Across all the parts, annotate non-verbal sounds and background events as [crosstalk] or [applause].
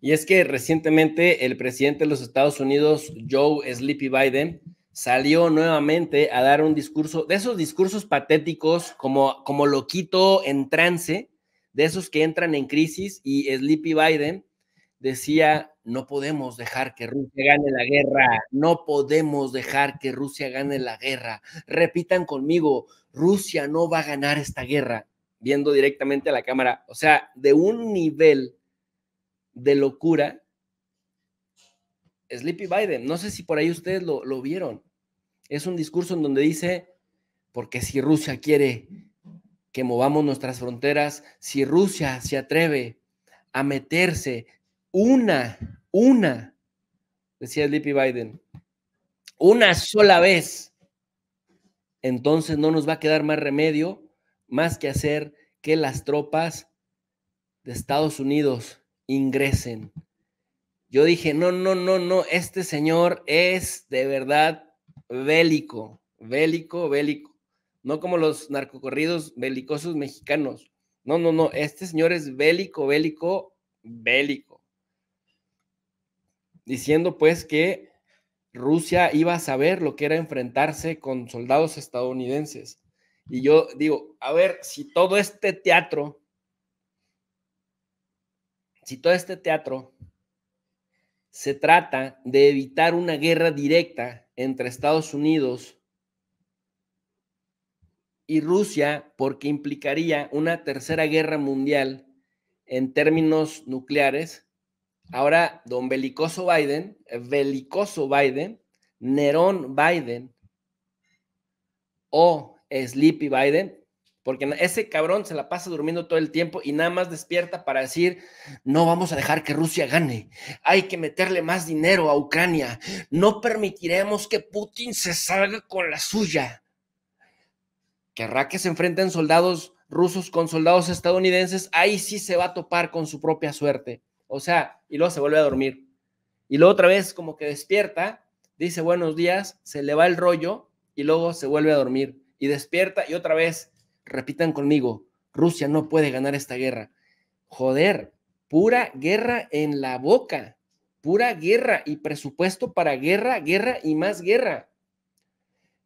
Y es que recientemente el presidente de los Estados Unidos, Joe Sleepy Biden, salió nuevamente a dar un discurso, de esos discursos patéticos como, como loquito en trance, de esos que entran en crisis y Sleepy Biden decía, no podemos dejar que Rusia gane la guerra, no podemos dejar que Rusia gane la guerra. Repitan conmigo, Rusia no va a ganar esta guerra, viendo directamente a la cámara, o sea, de un nivel de locura Sleepy Biden. No sé si por ahí ustedes lo, vieron. Es un discurso en donde dice, porque si Rusia quiere que movamos nuestras fronteras, si Rusia se atreve a meterse una, una, decía Sleepy Biden, una sola vez, entonces no nos va a quedar más remedio más que hacer que las tropas de Estados Unidos ingresen. Yo dije, no, no, no, no, este señor es de verdad bélico, bélico, bélico. No como los narcocorridos belicosos mexicanos. No, no, no, este señor es bélico, bélico, bélico. Diciendo pues que Rusia iba a saber lo que era enfrentarse con soldados estadounidenses. Y yo digo, a ver, si todo este teatro si todo este teatro se trata de evitar una guerra directa entre Estados Unidos y Rusia, porque implicaría una tercera guerra mundial en términos nucleares, ahora don belicoso Biden, belicoso Biden, Nerón Biden o Sleepy Biden porque ese cabrón se la pasa durmiendo todo el tiempo y nada más despierta para decir, no vamos a dejar que Rusia gane, hay que meterle más dinero a Ucrania, no permitiremos que Putin se salga con la suya. ¿Querrá que se enfrenten soldados rusos con soldados estadounidenses? Ahí sí se va a topar con su propia suerte. O sea, y luego se vuelve a dormir. Y luego otra vez como que despierta, dice buenos días, se le va el rollo y luego se vuelve a dormir. Y despierta y otra vez Repitan conmigo, Rusia no puede ganar esta guerra. Joder, pura guerra en la boca, pura guerra y presupuesto para guerra, guerra y más guerra.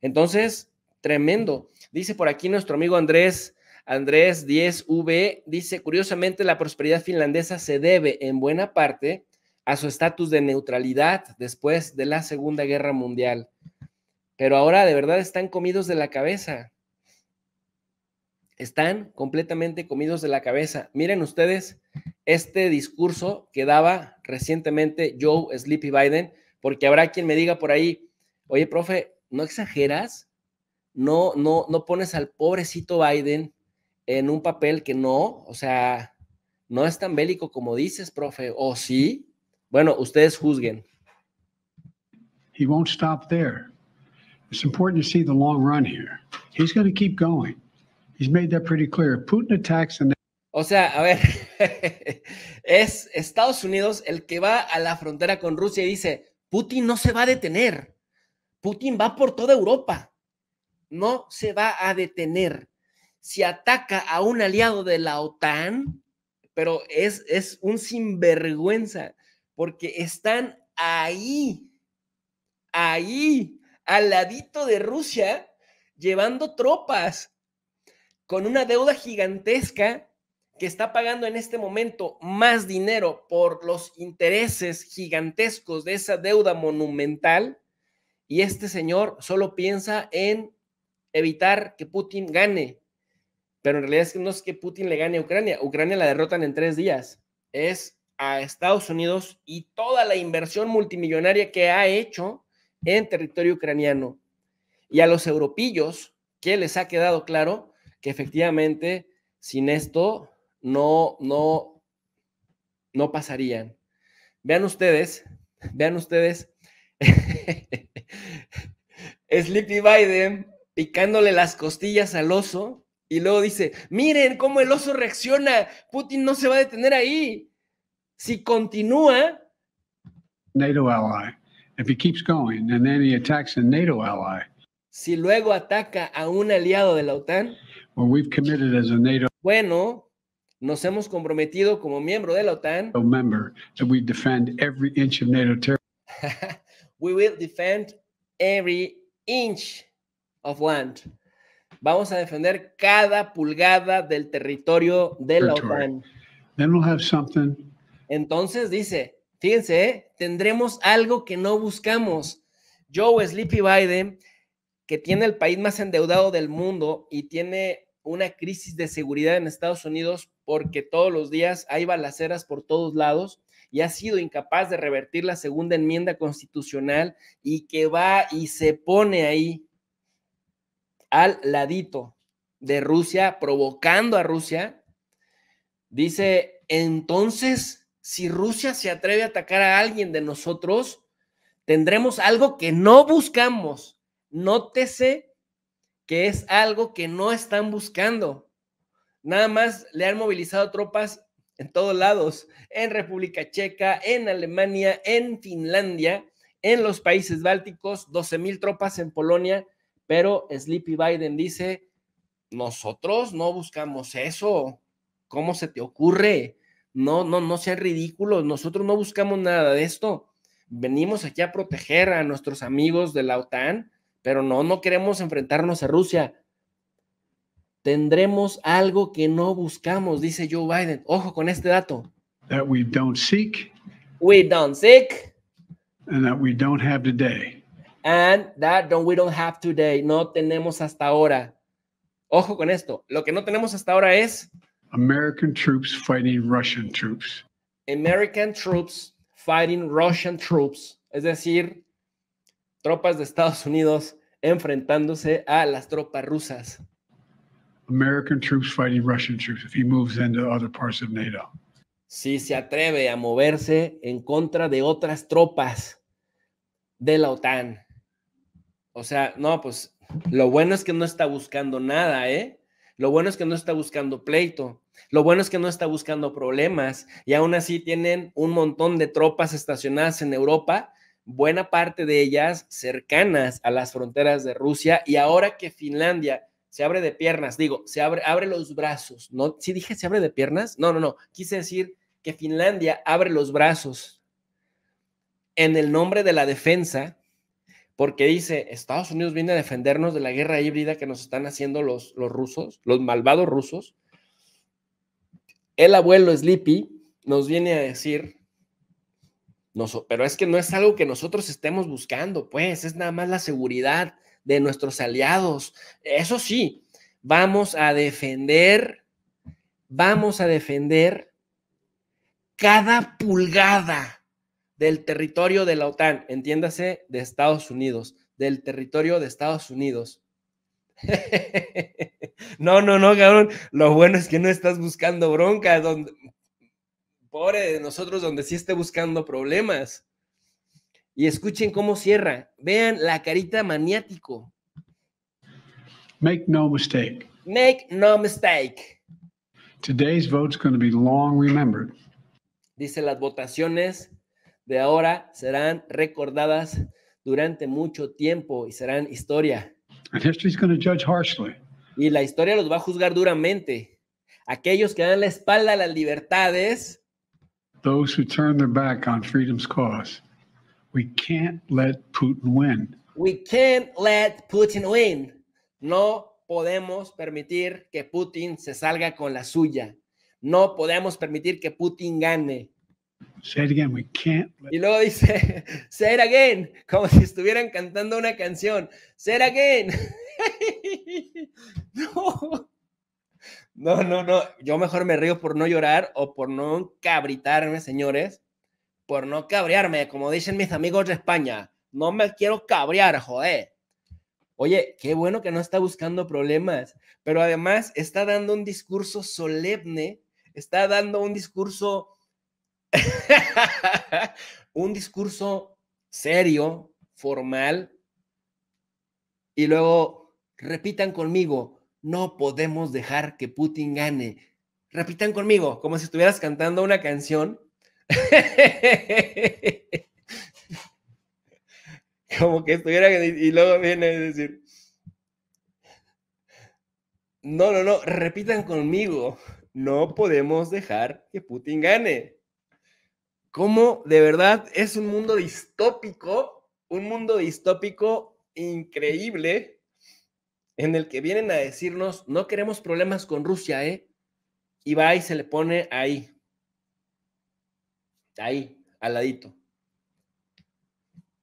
Entonces, tremendo. Dice por aquí nuestro amigo Andrés, Andrés 10V, dice, curiosamente la prosperidad finlandesa se debe en buena parte a su estatus de neutralidad después de la Segunda Guerra Mundial. Pero ahora de verdad están comidos de la cabeza están completamente comidos de la cabeza. Miren ustedes este discurso que daba recientemente Joe Sleepy Biden, porque habrá quien me diga por ahí, oye, profe, ¿no exageras? No, no, no pones al pobrecito Biden en un papel que no, o sea, no es tan bélico como dices, profe, o sí. Bueno, ustedes juzguen. He won't stop there. It's important to see the long run here. He's going to keep going o sea, a ver, [laughs] es Estados Unidos el que va a la frontera con Rusia y dice, Putin no se va a detener. Putin va por toda Europa. No se va a detener. Si ataca a un aliado de la OTAN, pero es, es un sinvergüenza, porque están ahí, ahí, al ladito de Rusia, llevando tropas con una deuda gigantesca que está pagando en este momento más dinero por los intereses gigantescos de esa deuda monumental. Y este señor solo piensa en evitar que Putin gane. Pero en realidad es que no es que Putin le gane a Ucrania. Ucrania la derrotan en tres días. Es a Estados Unidos y toda la inversión multimillonaria que ha hecho en territorio ucraniano. Y a los europillos, que les ha quedado claro que efectivamente sin esto no, no, no pasarían. Vean ustedes, vean ustedes, [laughs] Sleepy Biden picándole las costillas al oso y luego dice, miren cómo el oso reacciona, Putin no se va a detener ahí. Si continúa... NATO ally. If he keeps going and then he attacks a NATO ally. Si luego ataca a un aliado de la OTAN. Bueno, nos hemos comprometido como miembro de la OTAN. we defend every inch of NATO [laughs] we will defend every inch of land. Vamos a defender cada pulgada del territorio de la OTAN. Then we'll have something. Entonces dice, fíjense, eh, tendremos algo que no buscamos. Joe Sleepy Biden que tiene el país más endeudado del mundo y tiene una crisis de seguridad en Estados Unidos porque todos los días hay balaceras por todos lados y ha sido incapaz de revertir la segunda enmienda constitucional y que va y se pone ahí al ladito de Rusia, provocando a Rusia, dice, entonces, si Rusia se atreve a atacar a alguien de nosotros, tendremos algo que no buscamos, Nótese que es algo que no están buscando. Nada más le han movilizado tropas en todos lados, en República Checa, en Alemania, en Finlandia, en los países bálticos, 12 mil tropas en Polonia, pero Sleepy Biden dice, nosotros no buscamos eso, ¿cómo se te ocurre? No, no, no sean ridículos, nosotros no buscamos nada de esto. Venimos aquí a proteger a nuestros amigos de la OTAN pero no, no queremos enfrentarnos a Rusia. Tendremos algo que no buscamos, dice Joe Biden. Ojo con este dato. That we don't seek. We don't seek. And that we don't have today. And that don't, we don't have today. No tenemos hasta ahora. Ojo con esto. Lo que no tenemos hasta ahora es. American troops fighting Russian troops. American troops fighting Russian troops. Es decir, tropas de Estados Unidos enfrentándose a las tropas rusas. American troops fighting Russian troops if he moves into other parts of NATO. Si se atreve a moverse en contra de otras tropas de la OTAN. O sea, no, pues lo bueno es que no está buscando nada, ¿eh? Lo bueno es que no está buscando pleito. Lo bueno es que no está buscando problemas y aún así tienen un montón de tropas estacionadas en Europa buena parte de ellas cercanas a las fronteras de Rusia y ahora que Finlandia se abre de piernas, digo, se abre, abre los brazos, ¿no? Si ¿Sí dije se abre de piernas, no, no, no, quise decir que Finlandia abre los brazos en el nombre de la defensa, porque dice, Estados Unidos viene a defendernos de la guerra híbrida que nos están haciendo los, los rusos, los malvados rusos. El abuelo Sleepy nos viene a decir, pero es que no es algo que nosotros estemos buscando, pues es nada más la seguridad de nuestros aliados. Eso sí, vamos a defender, vamos a defender cada pulgada del territorio de la OTAN, entiéndase, de Estados Unidos, del territorio de Estados Unidos. [laughs] No, no, no, cabrón. Lo bueno es que no estás buscando bronca, pobre de nosotros donde sí esté buscando problemas. Y escuchen cómo cierra. Vean la carita maniático. Make no mistake. Make no mistake. Today's vote's going to be long remembered. Dice las votaciones de ahora serán recordadas durante mucho tiempo y serán historia. And going to judge harshly. Y la historia los va a juzgar duramente. Aquellos que dan la espalda a las libertades those who turn their back on freedom's cause. We can't let Putin win. We can't let Putin win. No podemos permitir que Putin se salga con la suya. No podemos permitir que Putin gane. Say it again, we can't let... Y luego dice, [laughs] say it again, como si estuvieran cantando una canción. Say it again. [laughs] no. No, no, no. Yo mejor me río por no llorar o por no cabritarme, señores. Por no cabrearme, como dicen mis amigos de España. No me quiero cabrear, joder. Oye, qué bueno que no está buscando problemas, pero además está dando un discurso solemne, está dando un discurso, [laughs] un discurso serio, formal, y luego repitan conmigo, no podemos dejar que Putin gane. Repitan conmigo, como si estuvieras cantando una canción. [laughs] como que estuviera y luego viene a decir. No, no, no, repitan conmigo. No podemos dejar que Putin gane. Como de verdad es un mundo distópico, un mundo distópico increíble en el que vienen a decirnos, no queremos problemas con Rusia, ¿eh? Y va y se le pone ahí, ahí, al ladito.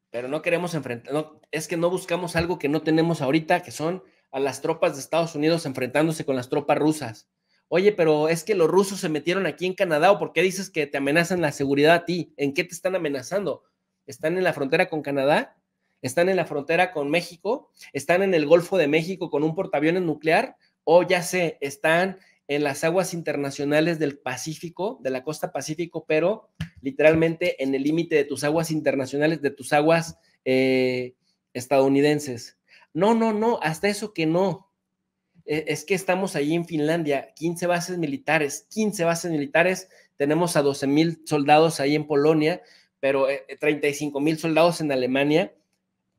Pero no queremos enfrentar, es que no buscamos algo que no tenemos ahorita, que son a las tropas de Estados Unidos enfrentándose con las tropas rusas. Oye, pero es que los rusos se metieron aquí en Canadá, ¿o por qué dices que te amenazan la seguridad a ti? ¿En qué te están amenazando? ¿Están en la frontera con Canadá? están en la frontera con México, están en el Golfo de México con un portaaviones nuclear, o ya sé, están en las aguas internacionales del Pacífico, de la costa Pacífico, pero literalmente en el límite de tus aguas internacionales, de tus aguas eh, estadounidenses. No, no, no, hasta eso que no. E, es que estamos allí en Finlandia, 15 bases militares, 15 bases militares, tenemos a 12 mil soldados ahí en Polonia, pero 35 eh, mil soldados en Alemania,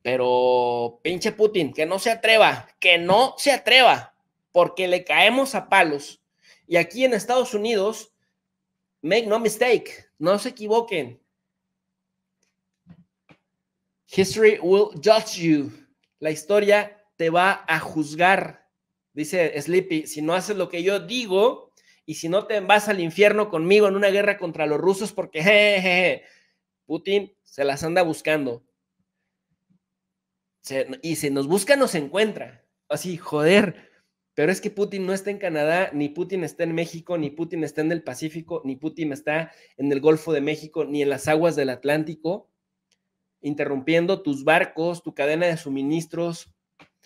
pero pinche Putin, que no se atreva, que no se atreva, porque le caemos a palos. Y aquí en Estados Unidos, make no mistake, no se equivoquen. History will judge you. La historia te va a juzgar, dice Sleepy. Si no haces lo que yo digo y si no te vas al infierno conmigo en una guerra contra los rusos, porque [laughs] je, Putin se las anda buscando y se nos busca, nos encuentra. Así, joder. Pero es que Putin no está en Canadá, ni Putin está en México, ni Putin está en el Pacífico, ni Putin está en el Golfo de México, ni en las aguas del Atlántico, interrumpiendo tus barcos, tu cadena de suministros,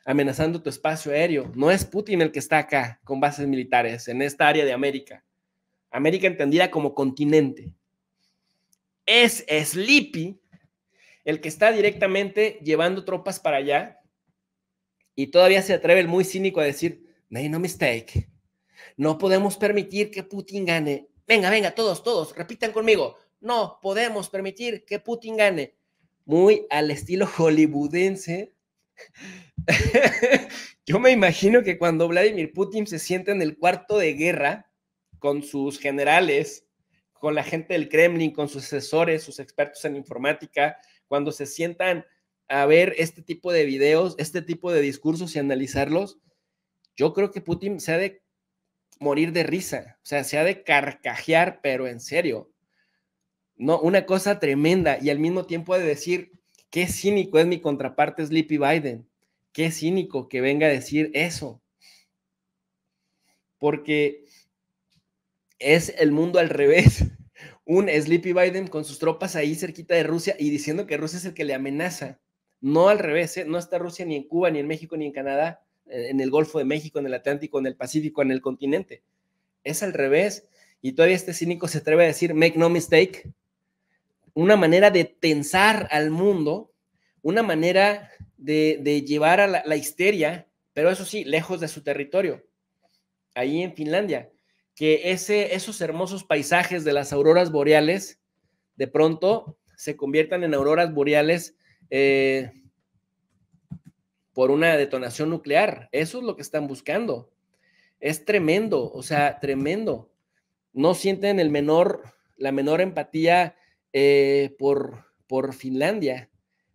amenazando tu espacio aéreo. No es Putin el que está acá con bases militares en esta área de América. América entendida como continente. Es Sleepy el que está directamente llevando tropas para allá y todavía se atreve el muy cínico a decir, no mistake, no podemos permitir que Putin gane. Venga, venga, todos, todos, repitan conmigo, no podemos permitir que Putin gane. Muy al estilo hollywoodense. [laughs] Yo me imagino que cuando Vladimir Putin se sienta en el cuarto de guerra con sus generales, con la gente del Kremlin, con sus asesores, sus expertos en informática, cuando se sientan a ver este tipo de videos, este tipo de discursos y analizarlos, yo creo que Putin se ha de morir de risa, o sea, se ha de carcajear, pero en serio. No, una cosa tremenda y al mismo tiempo de decir, qué cínico es mi contraparte Sleepy Biden, qué cínico que venga a decir eso. Porque es el mundo al revés un Sleepy Biden con sus tropas ahí cerquita de Rusia y diciendo que Rusia es el que le amenaza. No al revés, ¿eh? no está Rusia ni en Cuba, ni en México, ni en Canadá, eh, en el Golfo de México, en el Atlántico, en el Pacífico, en el continente. Es al revés. Y todavía este cínico se atreve a decir, make no mistake, una manera de tensar al mundo, una manera de, llevar a la histeria, pero eso sí, lejos de su territorio, ahí en Finlandia que ese, esos hermosos paisajes de las auroras boreales de pronto se conviertan en auroras boreales eh, por una detonación nuclear. Eso es lo que están buscando. Es tremendo, o sea, tremendo. No sienten el menor, la menor empatía eh, por, por Finlandia,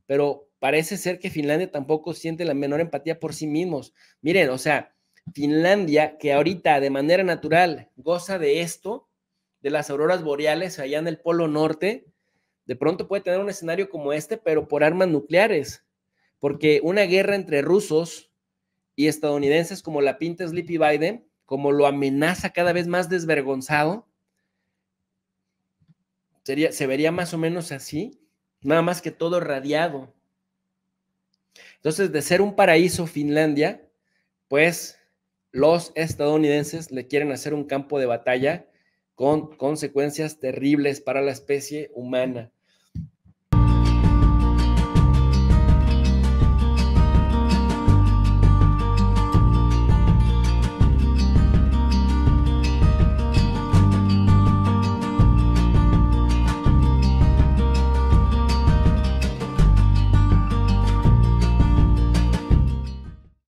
pero parece ser que Finlandia tampoco siente la menor empatía por sí mismos. Miren, o sea, Finlandia, que ahorita de manera natural goza de esto, de las auroras boreales allá en el Polo Norte, de pronto puede tener un escenario como este, pero por armas nucleares, porque una guerra entre rusos y estadounidenses como la pinta Sleepy Biden, como lo amenaza cada vez más desvergonzado, sería, se vería más o menos así, nada más que todo radiado. Entonces, de ser un paraíso Finlandia, pues los estadounidenses le quieren hacer un campo de batalla con consecuencias terribles para la especie humana.